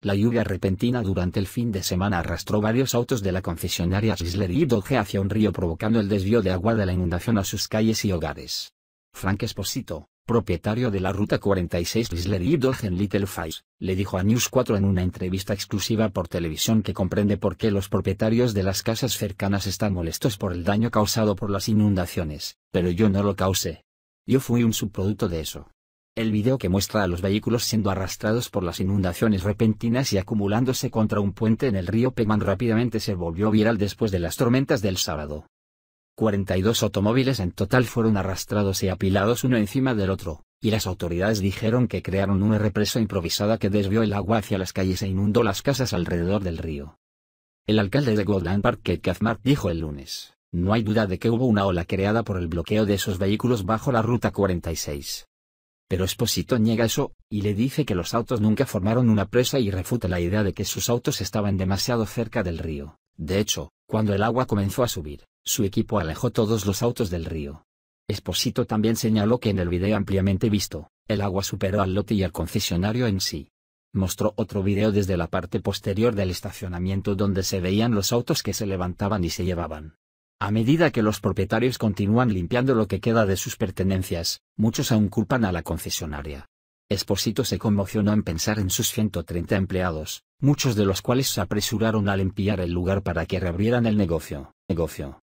La lluvia repentina durante el fin de semana arrastró varios autos de la concesionaria Chrysler y Dodge hacia un río provocando el desvío de agua de la inundación a sus calles y hogares. Frank Esposito, propietario de la Ruta 46 Chrysler y Dodge en Little Fires, le dijo a News 4 en una entrevista exclusiva por televisión que comprende por qué los propietarios de las casas cercanas están molestos por el daño causado por las inundaciones, pero yo no lo causé. Yo fui un subproducto de eso. El video que muestra a los vehículos siendo arrastrados por las inundaciones repentinas y acumulándose contra un puente en el río Pegman rápidamente se volvió viral después de las tormentas del sábado. 42 automóviles en total fueron arrastrados y apilados uno encima del otro, y las autoridades dijeron que crearon una represa improvisada que desvió el agua hacia las calles e inundó las casas alrededor del río. El alcalde de Godland Park, Kate dijo el lunes, no hay duda de que hubo una ola creada por el bloqueo de esos vehículos bajo la Ruta 46. Pero Esposito niega eso, y le dice que los autos nunca formaron una presa y refuta la idea de que sus autos estaban demasiado cerca del río. De hecho, cuando el agua comenzó a subir, su equipo alejó todos los autos del río. Esposito también señaló que en el video ampliamente visto, el agua superó al lote y al concesionario en sí. Mostró otro video desde la parte posterior del estacionamiento donde se veían los autos que se levantaban y se llevaban. A medida que los propietarios continúan limpiando lo que queda de sus pertenencias, muchos aún culpan a la concesionaria. Esposito se conmocionó en pensar en sus 130 empleados, muchos de los cuales se apresuraron a limpiar el lugar para que reabrieran el negocio. negocio.